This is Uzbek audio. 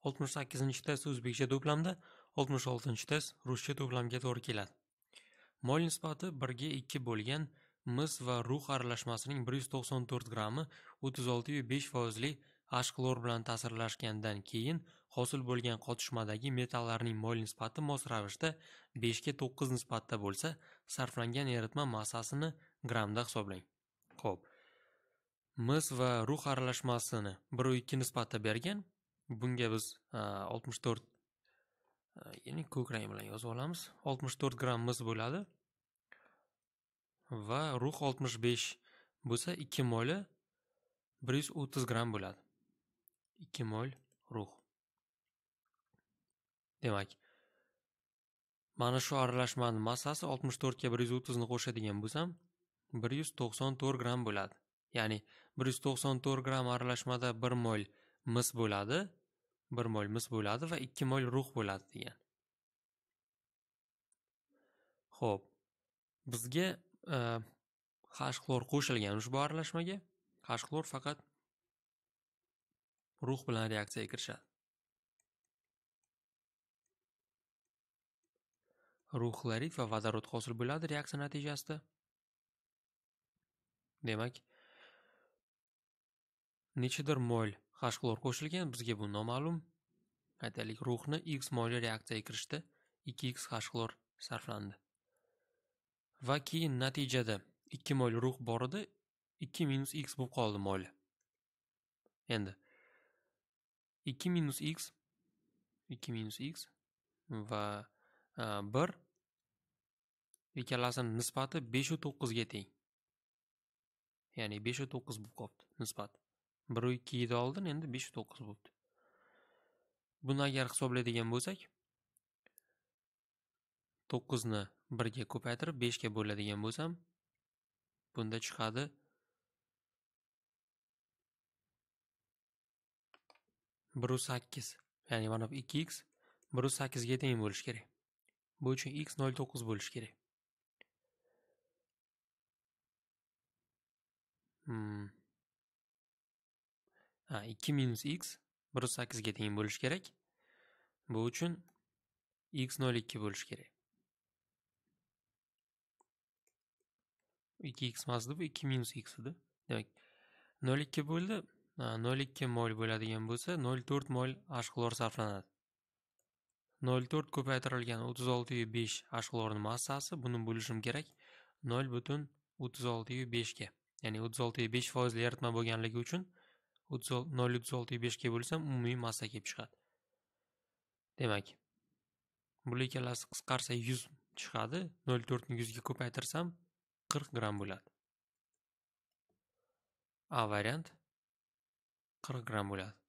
oltmish 68-test o'zbekcha to'plamda, 66-test ruscha to'plamga to'g'ri keladi. Mol nisbati birga ikki bo'lgan mis va rux aralashmasining 194 grammi besh foizli klor bilan ta'sirlashgandan keyin hosil bo'lgan qotishmadagi metallarning mol nisbati mos ravishda beshga to'qqiz nisbatda bo'lsa, sarflangan eritma massasini grammda hisoblang. ho'p mis va ruh aralashmasini 1:2 nisbatda bergan. Bunga biz 64 e, e, ya'ni ko'k rang bilan yozib olamiz. 64 gramm mis bo'ladi. Va ruh 65 bo'lsa 2 moli 130 gramm bo'ladi. 2 mol ruh. Demak, mana shu aralashmani massasi 64 ga 130 ni qo'shadigan bo'lsam, 194 gramm bo'ladi. ya'ni 194 gramm aralashmada 1 mol mis bo'ladi 1 mol mis bo'ladi va 2 mol rux bo'ladi degan Xo'p. Bizga e, xlor qo'shilgan ushbu aralashmaga xlor faqat rux bilan reaksiyaga kirishadi. Rux xlorid va vodorod hosil bo'ladi reaksiya natijasida. Demak, Nechidir mol hashqlor qo'shilgan bizga bu noma'lum. Aytaylik, ruhni X molli reaksiyaga kirishda 2x hashqlor sarflandi. Va keyin natijada 2 mol ruh bor edi 2 minus x bo'lib qoldi mol Endi 2 minus x 2 minus x va 1 e, ikkalasining nisbati 5 u 9 ga teng. Ya'ni 5 u 9 bo'lib qoldi nisbati 1 ikki yedi oldin endi 5 to'qqiz bo'libdi buni agar hisoblaydigan bo'lsak to'qqizni birga ko'paytirib beshga bo'ladigan bo'lsam bunda chiqadi biru sakkiz ya'ni mana bu ikki x biru sakkizga teng bo'lishi kerak bu uchun x nol to'qqiz bo'lishi kerak hmm. 2 minus x 1.8 ga teng bo'lishi kerak. Bu uchun x 0.2 bo'lishi kerak. 2x mazdi bu 2 minus x idi. Demak 0.2 bo'ldi. 0.2 mol bo'ladigan bo'lsa 0.4 mol ashqlor sarflanadi. 0.4 ko'paytirilgan 36.5 ashqlorning massasi buni bo'lishim kerak 0.36.5 ga. Ya'ni 36.5 foizli eritma bo'lganligi uchun 0.4 nolik yuz oltiyu beshga bo'lsam umumiy massa kelib chiqadi demak bular ikkalasi qisqarsa yuz chiqadi nol to'rtni yuzga ko'paytirsam qirq gramm bo'ladi a variant qirq gramm bo'ladi